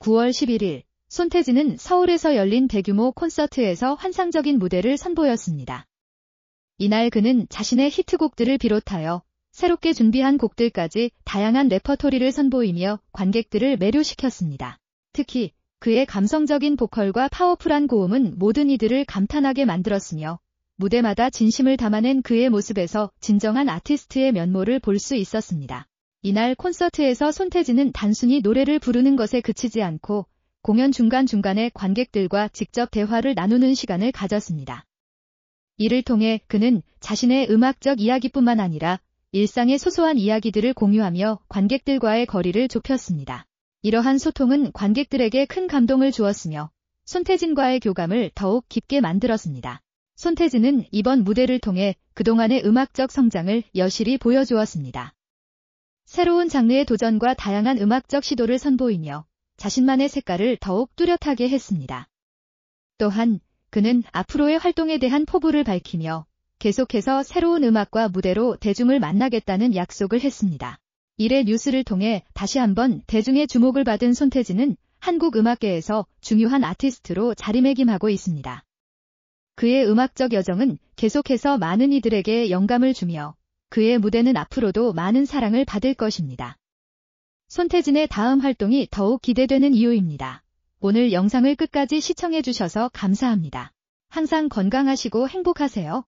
9월 11일 손태진은 서울에서 열린 대규모 콘서트에서 환상적인 무대를 선보였습니다. 이날 그는 자신의 히트곡들을 비롯하여 새롭게 준비한 곡들까지 다양한 레퍼토리를 선보이며 관객들을 매료시켰습니다. 특히 그의 감성적인 보컬과 파워풀한 고음은 모든 이들을 감탄하게 만들었으며 무대마다 진심을 담아낸 그의 모습에서 진정한 아티스트의 면모를 볼 수 있었습니다. 이날 콘서트에서 손태진은 단순히 노래를 부르는 것에 그치지 않고 공연 중간중간에 관객들과 직접 대화를 나누는 시간을 가졌습니다. 이를 통해 그는 자신의 음악적 이야기뿐만 아니라 일상의 소소한 이야기들을 공유하며 관객들과의 거리를 좁혔습니다. 이러한 소통은 관객들에게 큰 감동을 주었으며 손태진과의 교감을 더욱 깊게 만들었습니다. 손태진은 이번 무대를 통해 그동안의 음악적 성장을 여실히 보여주었습니다. 새로운 장르의 도전과 다양한 음악적 시도를 선보이며 자신만의 색깔을 더욱 뚜렷하게 했습니다. 또한 그는 앞으로의 활동에 대한 포부를 밝히며 계속해서 새로운 음악과 무대로 대중을 만나겠다는 약속을 했습니다. 이래 뉴스를 통해 다시 한번 대중의 주목을 받은 손태진은 한국 음악계에서 중요한 아티스트로 자리매김하고 있습니다. 그의 음악적 여정은 계속해서 많은 이들에게 영감을 주며 그의 무대는 앞으로도 많은 사랑을 받을 것입니다. 손태진의 다음 활동이 더욱 기대되는 이유입니다. 오늘 영상을 끝까지 시청해주셔서 감사합니다. 항상 건강하시고 행복하세요.